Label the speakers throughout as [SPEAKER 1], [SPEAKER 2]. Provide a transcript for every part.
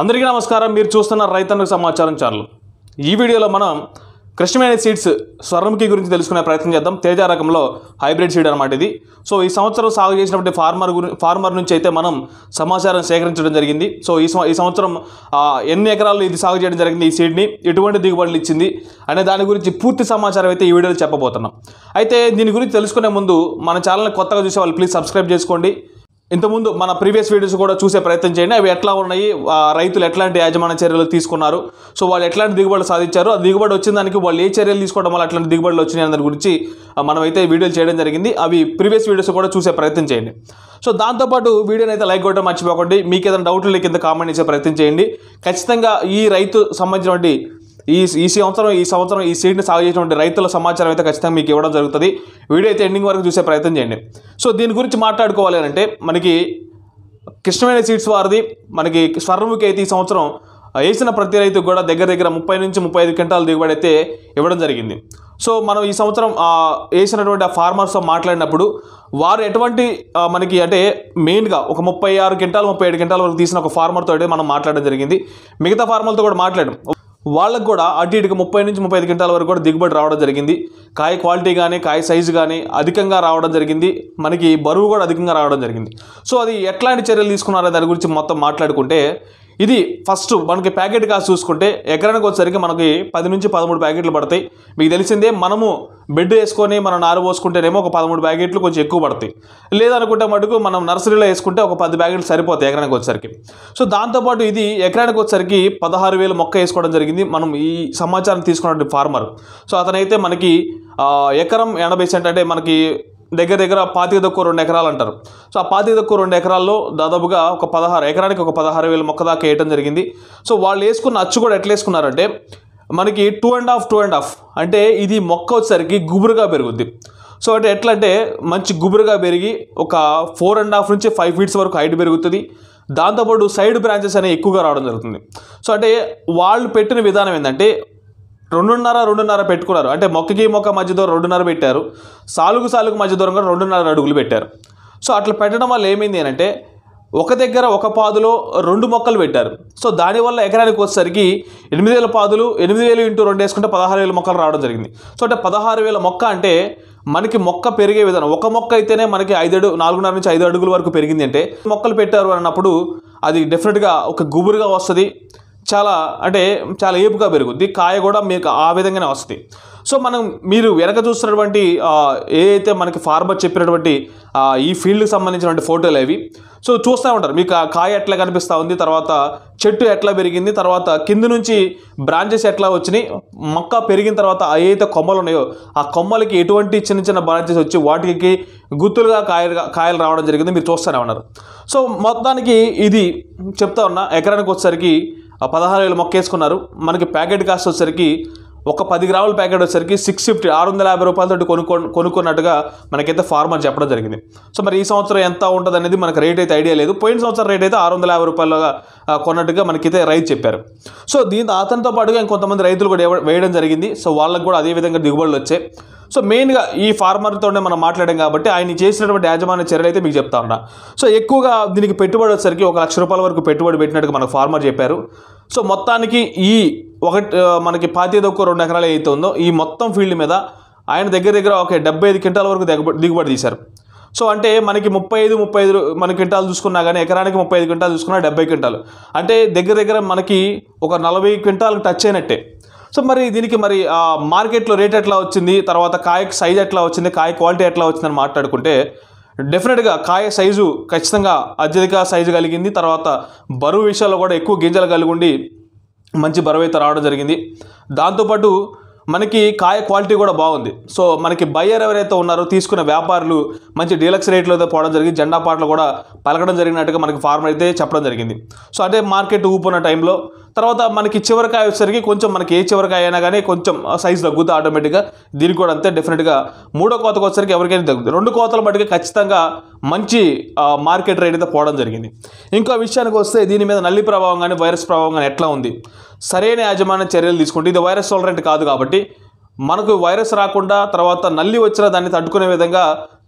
[SPEAKER 1] అందరికీ నమస్కారం మీరు చూస్తున్న రైతన్నకు సమాచారం ఛానల్ ఈ వీడియోలో మనం కృష్ణమైన సీడ్స్ స్వర్ణముఖి గురించి తెలుసుకునే ప్రయత్నం చేద్దాం తేజ రకంలో హైబ్రిడ్ సీడ్ అనమాట ఇది సో ఈ సంవత్సరం సాగు చేసినటువంటి ఫార్మర్ గురి ఫార్మర్ నుంచి అయితే మనం సమాచారం సేకరించడం జరిగింది సో ఈ ఈ సంవత్సరం ఎన్ని ఎకరాలు ఇది సాగు చేయడం జరిగింది ఈ సీడ్ని ఎటువంటి దిగుబడులు ఇచ్చింది అనే దాని గురించి పూర్తి సమాచారం అయితే ఈ వీడియోలో చెప్పబోతున్నాం అయితే దీని గురించి తెలుసుకునే ముందు మన ఛానల్ని కొత్తగా చూసే వాళ్ళు ప్లీజ్ సబ్స్క్రైబ్ చేసుకోండి ఇంతకుముందు మన ప్రీవియస్ వీడియోస్ కూడా చూసే ప్రయత్నం చేయండి అవి ఎట్లా ఉన్నాయి రైతులు ఎట్లాంటి యాజమాన్య చర్యలు తీసుకున్నారు సో వాళ్ళు ఎట్లాంటి దిగుబడులు సాధించారు ఆ దిగుబడి వచ్చిన దానికి వాళ్ళు ఏ చర్యలు తీసుకోవడం వల్ల అట్లాంటి దిగుబడులు వచ్చినాయి దాని గురించి మనమైతే వీడియోలు చేయడం జరిగింది అవి ప్రీవియస్ వీడియోస్ కూడా చూసే ప్రయత్నం చేయండి సో దాంతోపాటు వీడియోని అయితే లైక్ కొట్టడం మర్చిపోకండి మీకు ఏదైనా డౌట్లు కింద కామెంట్ చేసే ప్రయత్నం చేయండి ఖచ్చితంగా ఈ రైతు సంబంధించినటువంటి ఈ ఈ సంవత్సరం ఈ సంవత్సరం ఈ సీడ్ని సాగు చేసినటువంటి రైతుల సమాచారం అయితే ఖచ్చితంగా మీకు ఇవ్వడం జరుగుతుంది వీడియో అయితే ఎండింగ్ వరకు చూసే ప్రయత్నం చేయండి సో దీని గురించి మాట్లాడుకోవాలి అంటే మనకి కృష్ణమైన సీడ్స్ వారిది మనకి స్వర్ణముఖి అయితే ఈ సంవత్సరం వేసిన ప్రతి రైతుకు కూడా దగ్గర దగ్గర ముప్పై నుంచి ముప్పై ఐదు క్వింటాల దిగుబడి అయితే ఇవ్వడం జరిగింది సో మనం ఈ సంవత్సరం వేసినటువంటి ఆ ఫార్మర్స్తో మాట్లాడినప్పుడు వారు ఎటువంటి మనకి అంటే మెయిన్గా ఒక ముప్పై ఆరు క్వింటాలు ముప్పై ఏడు క్వింటాల వరకు తీసిన ఒక ఫార్మర్తో అయితే మనం మాట్లాడడం జరిగింది మిగతా ఫార్మర్తో కూడా మాట్లాడడం వాళ్ళకు కూడా అటు ఇటుకు ముప్పై నుంచి ముప్పై ఐదు క్వింటాల వరకు కూడా దిగుబడి రావడం జరిగింది కాయ క్వాలిటీ కానీ కాయ సైజు కానీ అధికంగా రావడం జరిగింది మనకి బరువు కూడా అధికంగా రావడం జరిగింది సో అది ఎట్లాంటి చర్యలు తీసుకున్నారో దాని గురించి మొత్తం మాట్లాడుకుంటే ఇది ఫస్ట్ మనకి ప్యాకెట్ కాస్ట్ చూసుకుంటే ఎకరానికి వచ్చేసరికి మనకి పది నుంచి పదమూడు ప్యాకెట్లు పడతాయి మీకు తెలిసిందే మనము బెడ్ వేసుకొని మనం నారు పోసుకుంటేనేమో ఒక పదమూడు ప్యాకెట్లు కొంచెం ఎక్కువ పడతాయి లేదనుకుంటే మటుకు మనం నర్సరీలో వేసుకుంటే ఒక పది ప్యాకెట్లు సరిపోతాయి ఎకరానికి వచ్చేసరికి సో దాంతోపాటు ఇది ఎకరానికి వచ్చేసరికి పదహారు వేలు మొక్క వేసుకోవడం జరిగింది మనం ఈ సమాచారం తీసుకున్నటువంటి ఫార్మర్ సో అతనైతే మనకి ఎకరం ఎనభై సెంట్ అంటే మనకి దగ్గర దగ్గర పాతిక తక్కువ రెండు ఎకరాలు అంటారు సో ఆ పాతిక తక్కువ రెండు ఎకరాల్లో దాదాపుగా ఒక పదహారు ఎకరానికి ఒక పదహారు వేల మొక్క దాకా వేయటం జరిగింది సో వాళ్ళు వేసుకున్న అచ్చు కూడా ఎట్లా వేసుకున్నారంటే మనకి two and half two and half అంటే ఇది మొక్క వచ్చేసరికి గుబురుగా పెరుగుద్ది సో అంటే ఎట్లా అంటే మంచి గుబురుగా పెరిగి ఒక ఫోర్ అండ్ హాఫ్ నుంచి ఫైవ్ ఫీట్స్ వరకు హైట్ పెరుగుతుంది దాంతోపాటు సైడ్ బ్రాంచెస్ అనేవి ఎక్కువగా రావడం జరుగుతుంది సో అంటే వాళ్ళు పెట్టిన విధానం ఏంటంటే రెండున్నర రెండున్నర పెట్టుకున్నారు అంటే మొక్కకి మొక్క మధ్య దూరం రెండున్నర పెట్టారు సాలుగు సాలుగు మధ్య దూరం కూడా రెండున్నర అడుగులు పెట్టారు సో అట్లా పెట్టడం వల్ల ఏమైంది అంటే ఒక దగ్గర ఒక పాదులో రెండు మొక్కలు పెట్టారు సో దానివల్ల ఎకరానికి వచ్చేసరికి ఎనిమిది వేల పాదులు ఎనిమిది వేలు ఇంటూ రెండు వేసుకుంటే పదహారు వేల మొక్కలు రావడం జరిగింది సో అంటే పదహారు వేల మొక్క అంటే మనకి మొక్క పెరిగే విధానం ఒక మొక్క అయితేనే మనకి ఐదు నాలుగున్నర నుంచి ఐదు అడుగుల వరకు పెరిగింది అంటే మొక్కలు పెట్టారు అన్నప్పుడు అది డెఫినెట్గా ఒక గుబురుగా వస్తుంది చాలా అంటే చాలా ఏపుగా పెరుగుద్ది కాయ కూడా మీకు ఆ విధంగానే వస్తుంది సో మనం మీరు వెనక చూస్తున్నటువంటి ఏదైతే మనకి ఫార్మర్ చెప్పినటువంటి ఈ ఫీల్డ్కి సంబంధించినటువంటి ఫోటోలు అవి సో చూస్తూ ఉంటారు మీకు ఆ కాయ ఎట్లా కనిపిస్తూ ఉంది తర్వాత చెట్టు ఎట్లా పెరిగింది తర్వాత కింద నుంచి బ్రాంచెస్ ఎట్లా వచ్చినాయి మొక్క పెరిగిన తర్వాత ఏదైతే కొమ్మలు ఉన్నాయో ఆ కొమ్మలకి ఎటువంటి చిన్న చిన్న బ్రాంచెస్ వచ్చి వాటికి గుత్తులుగా కాయలు కాయలు రావడం జరిగింది మీరు చూస్తూనే ఉన్నారు సో మొత్తానికి ఇది చెప్తా ఉన్నా ఎకరానికి వచ్చేసరికి ఆ పదహారు వేలు మొక్కేసుకున్నారు మనకి ప్యాకెట్ కాస్ట్ వచ్చేసరికి ఒక పది గ్రాముల ప్యాకెట్ వచ్చేసరికి సిక్స్ ఫిఫ్టీ ఆరు వందల యాభై రూపాయలతో కొనుక్కో కొనుక్కున్నట్టుగా మనకైతే ఫార్మర్ చెప్పడం జరిగింది సో మరి ఈ సంవత్సరం ఎంత ఉంటుంది అనేది మనకు రేట్ అయితే ఐడియా లేదు పోయిన సంవత్సరం రేట్ అయితే ఆరు వందల యాభై రూపాయలుగా కొన్నట్టుగా మనకైతే రైతు చెప్పారు సో దీంతో అతనితో పాటుగా ఇంకొంతమంది రైతులు కూడా వేయడం జరిగింది సో వాళ్ళకు కూడా అదేవిధంగా దిగుబడులు వచ్చాయి సో మెయిన్గా ఈ ఫార్మర్తోనే మనం మాట్లాడాం కాబట్టి ఆయన చేసినటువంటి యాజమాన్య చర్యలు అయితే మీకు చెప్తా ఉన్నా సో ఎక్కువగా దీనికి పెట్టుబడి వచ్చేసరికి ఒక లక్ష రూపాయల వరకు పెట్టుబడి పెట్టినట్టుగా మనకు ఫార్మర్ చెప్పారు సో మొత్తానికి ఈ ఒకటి మనకి పాతిదొక్క రెండు ఎకరాలు అయితే ఉందో ఈ మొత్తం ఫీల్డ్ మీద ఆయన దగ్గర దగ్గర ఒక డెబ్బై ఐదు క్వింటాల వరకు దిగుబడి తీశారు సో అంటే మనకి ముప్పై ఐదు ముప్పై ఐదు మన క్వింటాలు చూసుకున్నా కానీ ఎకరానికి ముప్పై ఐదు క్వింటాలు చూసుకున్నా డెబ్బై క్వింటాలు అంటే దగ్గర దగ్గర మనకి ఒక నలభై క్వింటాలకు టచ్ అయినట్టే సో మరి దీనికి మరి మార్కెట్లో రేట్ ఎట్లా వచ్చింది తర్వాత కాయ సైజ్ ఎట్లా వచ్చింది కాయ క్వాలిటీ ఎట్లా వచ్చిందని మాట్లాడుకుంటే డెఫినెట్గా కాయ సైజు ఖచ్చితంగా అత్యధిక సైజు కలిగింది తర్వాత బరువు విషయాల్లో కూడా ఎక్కువ గింజలు కలిగి ఉండి మంచి బరువు అయితే రావడం జరిగింది దాంతోపాటు మనకి కాయ క్వాలిటీ కూడా బాగుంది సో మనకి బయ్యర్ ఎవరైతే ఉన్నారో తీసుకున్న వ్యాపారులు మంచి డీలక్స్ రేట్లో అయితే పోవడం జరిగింది జెండా పాటలు కూడా పలకడం జరిగినట్టుగా మనకి ఫార్మర్ అయితే చెప్పడం జరిగింది సో అదే మార్కెట్ ఊపున్న టైంలో తర్వాత మనకి చివరికాయ వచ్చేసరికి కొంచెం మనకి ఏ చివరికాయ అయినా కానీ కొంచెం సైజ్ తగ్గుతుంది ఆటోమేటిక్గా దీనికి కూడా అంతే డెఫినెట్గా మూడో కోతకు వచ్చరికి ఎవరికైనా తగ్గుతుంది రెండు కోతల మటుకు ఖచ్చితంగా మంచి మార్కెట్ రేట్ అయితే పోవడం జరిగింది ఇంకో విషయానికి వస్తే దీని మీద నల్లి ప్రభావం కానీ వైరస్ ప్రభావం కానీ ఎట్లా ఉంది సరైన యాజమాన్య చర్యలు తీసుకుంటే ఇది వైరస్ టాలరెంట్ కాదు కాబట్టి మనకు వైరస్ రాకుండా తర్వాత నల్లి వచ్చినా దాన్ని తట్టుకునే విధంగా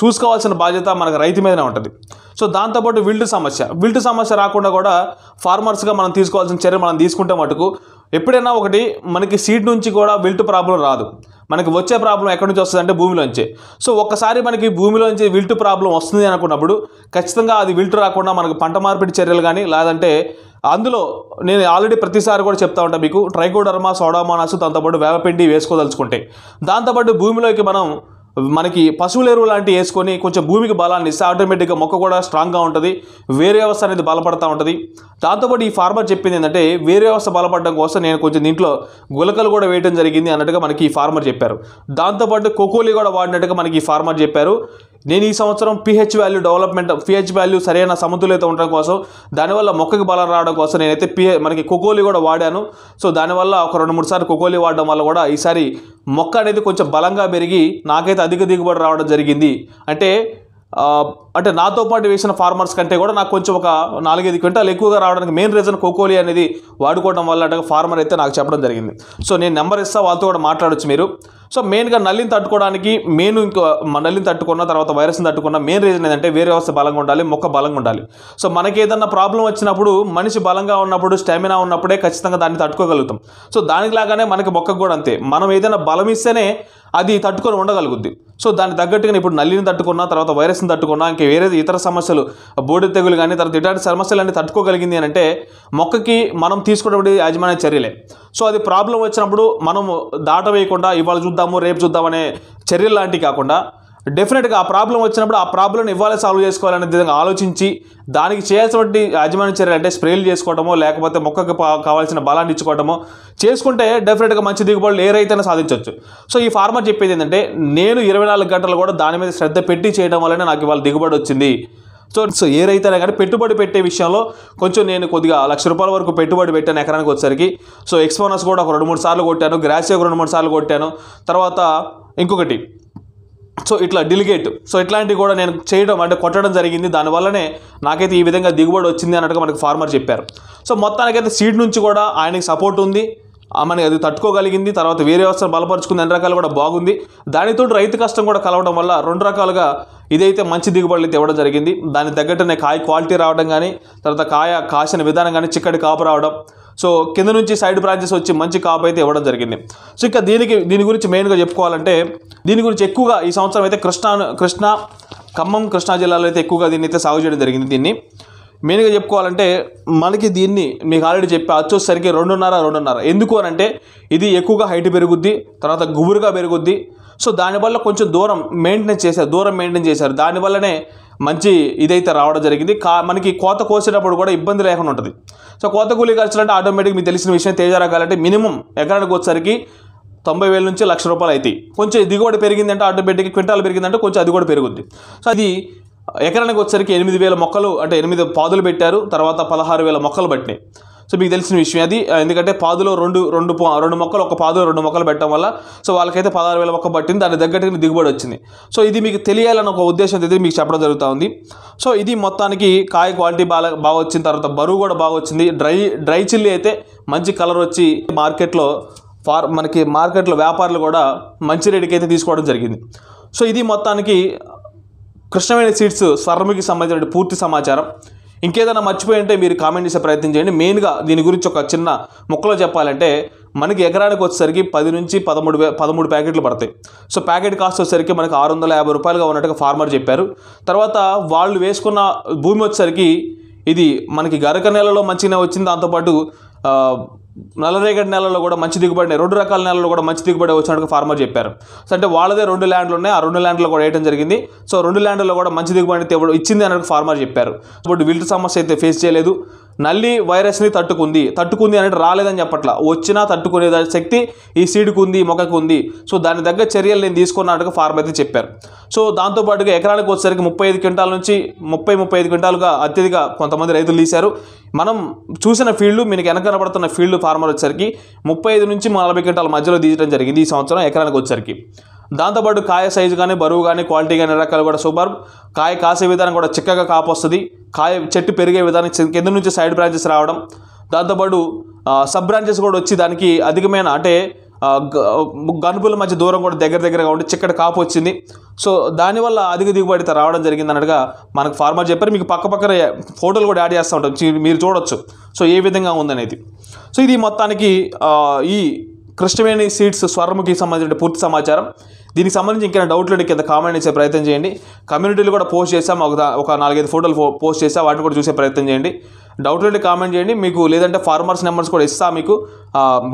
[SPEAKER 1] చూసుకోవాల్సిన బాధ్యత మనకు రైతు మీదనే ఉంటుంది సో దాంతోపాటు విల్డ్ సమస్య విల్డ్ సమస్య రాకుండా కూడా ఫార్మర్స్గా మనం తీసుకోవాల్సిన చర్య మనం తీసుకుంటే మటుకు ఎప్పుడైనా ఒకటి మనకి సీడ్ నుంచి కూడా విల్ట్ ప్రాబ్లం రాదు మనకి వచ్చే ప్రాబ్లం ఎక్కడి నుంచి వస్తుంది అంటే భూమిలోంచి సో ఒక్కసారి మనకి భూమిలోంచి విల్ట్ ప్రాబ్లం వస్తుంది అనుకున్నప్పుడు ఖచ్చితంగా అది విల్ట్ రాకుండా మనకు పంట మార్పిడి చర్యలు కానీ లేదంటే అందులో నేను ఆల్రెడీ ప్రతిసారి కూడా చెప్తా ఉంటాను మీకు ట్రైకోడర్మా సోడామానాస్ దాంతోపాటు వేవపిండి వేసుకోదలుచుకుంటే దాంతోపాటు భూమిలోకి మనం మనకి పశువుల ఎరువు లాంటివి వేసుకొని కొంచెం భూమికి బలాన్ని ఇస్తే ఆటోమేటిక్గా మొక్క కూడా స్ట్రాంగ్గా ఉంటుంది వేరే వ్యవస్థ అనేది బలపడతా ఉంటుంది దాంతోపాటు ఈ ఫార్మర్ చెప్పింది ఏంటంటే వేరే వ్యవస్థ బలపడడం కోసం నేను కొంచెం దీంట్లో గులకలు కూడా వేయడం జరిగింది అన్నట్టుగా మనకి ఈ ఫార్మర్ చెప్పారు దాంతోపాటు కోకోలీ కూడా వాడినట్టుగా మనకి ఈ ఫార్మర్ చెప్పారు నేను ఈ సంవత్సరం pH value development pH value సరైన సమతుల్యత ఉండడం కోసం దానివల్ల మొక్కకి బలం రావడం కోసం నేనైతే పిహె మనకి కుకోలి కూడా వాడాను సో దానివల్ల ఒక రెండు మూడు సార్లు కుకోలి వాడడం వల్ల కూడా ఈసారి మొక్క అనేది కొంచెం బలంగా పెరిగి నాకైతే అధిక దిగుబడి రావడం జరిగింది అంటే అంటే నాతో పాటు వేసిన ఫార్మర్స్ కంటే కూడా నాకు కొంచెం ఒక నాలుగైదు క్వింటాలు ఎక్కువగా రావడానికి మెయిన్ రీజన్ కోకోలి అనేది వాడుకోవడం వల్ల అంటే ఫార్మర్ అయితే నాకు చెప్పడం జరిగింది సో నేను నెంబర్ ఇస్తా వాళ్ళతో కూడా మాట్లాడొచ్చు మీరు సో మెయిన్గా నల్లిని తట్టుకోవడానికి మెయిన్ ఇంకా నల్లిని తట్టుకున్న తర్వాత వైరస్ని తట్టుకున్న మెయిన్ రీజన్ ఏంటంటే వేరే వ్యవస్థ బలంగా ఉండాలి మొక్క బలంగా ఉండాలి సో మనకి ఏదన్నా ప్రాబ్లం వచ్చినప్పుడు మనిషి బలంగా ఉన్నప్పుడు స్టామినా ఉన్నప్పుడే ఖచ్చితంగా దాన్ని తట్టుకోగలుగుతాం సో లాగానే మనకి మొక్కకు కూడా అంతే మనం ఏదైనా బలం ఇస్తేనే అది తట్టుకొని ఉండగలుగుద్ది సో దాన్ని తగ్గట్టుగా ఇప్పుడు నల్లిని తట్టుకున్నా తర్వాత వైరస్ని తట్టుకున్నా ఇంకా వేరే ఇతర సమస్యలు బోడి తెగులు కానీ తర్వాత సమస్యలు సమస్యలన్నీ తట్టుకోగలిగింది అని అంటే మొక్కకి మనం తీసుకునేటువంటి యాజమాన్య చర్యలే సో అది ప్రాబ్లం వచ్చినప్పుడు మనం దాటవేయకుండా ఇవాళ చూద్దాము రేపు చూద్దామనే చర్యలు లాంటివి కాకుండా డెఫినెట్గా ఆ ప్రాబ్లం వచ్చినప్పుడు ఆ ప్రాబ్లంని ఇవ్వాలి సాల్వ్ చేసుకోవాలనే విధంగా ఆలోచించి దానికి చేయాల్సినటువంటి యాజమాన్య చర్యలు అంటే స్ప్రేలు చేసుకోవటమో లేకపోతే మొక్కకు కావాల్సిన బలాన్ని ఇచ్చుకోవటమో చేసుకుంటే డెఫినెట్గా మంచి దిగుబడులు ఏ రైతైనా సాధించవచ్చు సో ఈ ఫార్మర్ చెప్పేది ఏంటంటే నేను ఇరవై నాలుగు గంటలు కూడా దాని మీద శ్రద్ధ పెట్టి చేయడం వల్లనే నాకు ఇవాళ దిగుబడి వచ్చింది సో సో ఏ రైతైనా కానీ పెట్టుబడి పెట్టే విషయంలో కొంచెం నేను కొద్దిగా లక్ష రూపాయల వరకు పెట్టుబడి పెట్టాను ఎకరానికి వచ్చేసరికి సో ఎక్స్పోనస్ కూడా ఒక రెండు మూడు సార్లు కొట్టాను గ్రాసియా ఒక రెండు మూడు సార్లు కొట్టాను తర్వాత ఇంకొకటి సో ఇట్లా డిలిగేట్ సో ఇట్లాంటివి కూడా నేను చేయడం అంటే కొట్టడం జరిగింది దానివల్లనే నాకైతే ఈ విధంగా దిగుబడి వచ్చింది అన్నట్టుగా మనకు ఫార్మర్ చెప్పారు సో మొత్తానికైతే సీడ్ నుంచి కూడా ఆయనకి సపోర్ట్ ఉంది మనకి అది తట్టుకోగలిగింది తర్వాత వేరే వ్యవస్థను బలపరుచుకుంది అన్ని రకాలు కూడా బాగుంది దానితో రైతు కష్టం కూడా కలవడం వల్ల రెండు రకాలుగా ఇదైతే మంచి దిగుబడులు అయితే ఇవ్వడం జరిగింది దాని తగ్గట్టునే కాయ క్వాలిటీ రావడం కానీ తర్వాత కాయ కాసిన విధానం కానీ చిక్కటి కాపు రావడం సో కింద నుంచి సైడ్ బ్రాంచెస్ వచ్చి మంచి కాపు అయితే ఇవ్వడం జరిగింది సో ఇంకా దీనికి దీని గురించి మెయిన్గా చెప్పుకోవాలంటే దీని గురించి ఎక్కువగా ఈ సంవత్సరం అయితే కృష్ణా కృష్ణా ఖమ్మం కృష్ణా జిల్లాలో అయితే ఎక్కువగా దీన్ని అయితే సాగు చేయడం జరిగింది దీన్ని మెయిన్గా చెప్పుకోవాలంటే మనకి దీన్ని మీకు ఆల్రెడీ చెప్పి వచ్చేసరికి రెండున్నర రెండున్నర ఎందుకు అని అంటే ఇది ఎక్కువగా హైట్ పెరుగుద్ది తర్వాత గుబురుగా పెరుగుద్ది సో దానివల్ల కొంచెం దూరం మెయింటైన్ చేశారు దూరం మెయింటైన్ చేశారు దానివల్లనే మంచి ఇదైతే రావడం జరిగింది కా మనకి కోత కోసేటప్పుడు కూడా ఇబ్బంది లేకుండా ఉంటుంది సో కోత కూలి ఖర్చులంటే ఆటోమేటిక్ మీకు తెలిసిన విషయం తేజారాగాలంటే మినిమం ఎకరానికి వచ్చేసరికి తొంభై వేల నుంచి లక్ష రూపాయలు అవుతాయి కొంచెం దిగుబడి పెరిగిందంటే ఆటోమేటిక్గా క్వింటాల్ పెరిగిందంటే కొంచెం అది కూడా పెరుగుద్ది సో అది ఎకరానికి వచ్చరికి ఎనిమిది వేల మొక్కలు అంటే ఎనిమిది పాదులు పెట్టారు తర్వాత పదహారు వేల మొక్కలు పట్టినాయి సో మీకు తెలిసిన విషయం అది ఎందుకంటే పాదులో రెండు రెండు రెండు మొక్కలు ఒక పాదులో రెండు మొక్కలు పెట్టడం వల్ల సో వాళ్ళకైతే పదహారు వేల మొక్క పట్టింది దాని తగ్గట్టుగా దిగుబడి వచ్చింది సో ఇది మీకు తెలియాలన్న ఒక ఉద్దేశం అయితే మీకు చెప్పడం జరుగుతూ ఉంది సో ఇది మొత్తానికి కాయ క్వాలిటీ బాగా బాగా వచ్చిన తర్వాత బరువు కూడా బాగా వచ్చింది డ్రై డ్రై చిల్లి అయితే మంచి కలర్ వచ్చి మార్కెట్లో ఫార్ మనకి మార్కెట్లో వ్యాపారులు కూడా మంచి రేటుకి అయితే తీసుకోవడం జరిగింది సో ఇది మొత్తానికి కృష్ణవేణి సీట్స్ స్వర్ణముఖి సంబంధించిన పూర్తి సమాచారం ఇంకేదైనా మర్చిపోయి ఉంటే మీరు కామెంట్ చేసే ప్రయత్నం చేయండి మెయిన్గా దీని గురించి ఒక చిన్న ముక్కలో చెప్పాలంటే మనకి ఎకరానికి వచ్చేసరికి పది నుంచి పదమూడు పదమూడు ప్యాకెట్లు పడతాయి సో ప్యాకెట్ కాస్ట్ వచ్చేసరికి మనకు ఆరు వందల యాభై రూపాయలుగా ఉన్నట్టుగా ఫార్మర్ చెప్పారు తర్వాత వాళ్ళు వేసుకున్న భూమి వచ్చేసరికి ఇది మనకి గరక నెలలో మంచిగానే వచ్చింది దాంతోపాటు నల్లరేగడి నెలలో కూడా మంచి దిగుబడి రెండు రకాల నెలలో కూడా మంచి దిగుబడి వచ్చినట్టు ఫార్మర్ చెప్పారు సో అంటే వాళ్ళదే రెండు ల్యాండ్లు ఉన్నాయి ఆ రెండు ల్యాండ్లో కూడా వేయడం జరిగింది సో రెండు ల్యాండ్లో కూడా మంచి అయితే ఇచ్చింది అన్నట్టు ఫార్మర్ చెప్పారు బట్ వీళ్ళ సమస్య అయితే ఫేస్ చేయలేదు నల్లి వైరస్ని తట్టుకుంది తట్టుకుంది అనేది రాలేదని చెప్పట్లా వచ్చినా తట్టుకునే శక్తి ఈ సీడ్కు ఉంది మొక్కకు ఉంది సో దాని దగ్గర చర్యలు నేను తీసుకున్నట్టుగా ఫార్మ్ అయితే చెప్పారు సో దాంతోపాటుగా ఎకరానికి వచ్చేసరికి ముప్పై ఐదు క్వింటాల నుంచి ముప్పై ముప్పై ఐదు క్వింటాలుగా అత్యధిక కొంతమంది రైతులు తీశారు మనం చూసిన ఫీల్డ్ మీకు వెనక కనబడుతున్న ఫీల్డ్ ఫార్మర్ వచ్చేసరికి ముప్పై ఐదు నుంచి నలభై క్వింటాల మధ్యలో తీయడం జరిగింది ఈ సంవత్సరం ఎకరానికి వచ్చేసరికి దాంతోపాటు కాయ సైజు కానీ బరువు కానీ క్వాలిటీ కానీ రకాలు కూడా సూపర్ కాయ కాసే విధానం కూడా చిక్కగా కాపు వస్తుంది కాయ చెట్టు పెరిగే విధానం కింద నుంచి సైడ్ బ్రాంచెస్ రావడం దాంతోపాటు సబ్ బ్రాంచెస్ కూడా వచ్చి దానికి అధికమైన అంటే గనుపుల మధ్య దూరం కూడా దగ్గర దగ్గరగా ఉండి చిక్కటి కాపు వచ్చింది సో దానివల్ల అధిక దిగుబడి రావడం జరిగింది అన్నట్టుగా మనకు ఫార్మర్ చెప్పారు మీకు పక్క పక్కన ఫోటోలు కూడా యాడ్ చేస్తూ ఉంటాం మీరు చూడొచ్చు సో ఏ విధంగా ఉందనేది సో ఇది మొత్తానికి ఈ కృష్ణవేణి సీడ్స్ స్వర్ముకి సంబంధించిన పూర్తి సమాచారం దీనికి సంబంధించి ఇంకేమైనా డౌట్లు ఉంటే కింద కామెంట్ చేసే ప్రయత్నం చేయండి కమ్యూనిటీలు కూడా పోస్ట్ చేసాం ఒక ఒక నాలుగైదు ఫోటోలు పోస్ట్ చేసా వాటిని కూడా చూసే ప్రయత్నం చేయండి డౌట్లు ఉంటే కామెంట్ చేయండి మీకు లేదంటే ఫార్మర్స్ నెంబర్స్ కూడా ఇస్తా మీకు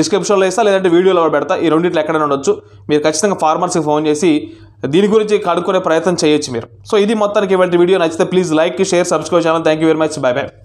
[SPEAKER 1] డిస్క్రిప్షన్లో ఇస్తా లేదంటే వీడియోలో పెడతా ఈ రెండింటిలో ఎక్కడైనా ఉండొచ్చు మీరు ఖచ్చితంగా ఫార్మర్స్కి ఫోన్ చేసి దీని గురించి కనుక్కునే ప్రయత్నం చేయొచ్చు మీరు సో ఇది మొత్తానికి ఇవాళ వీడియో నచ్చితే ప్లీజ్ లైక్ షేర్ సబ్స్క్రైబ్ చేయాలని thank you very much bye by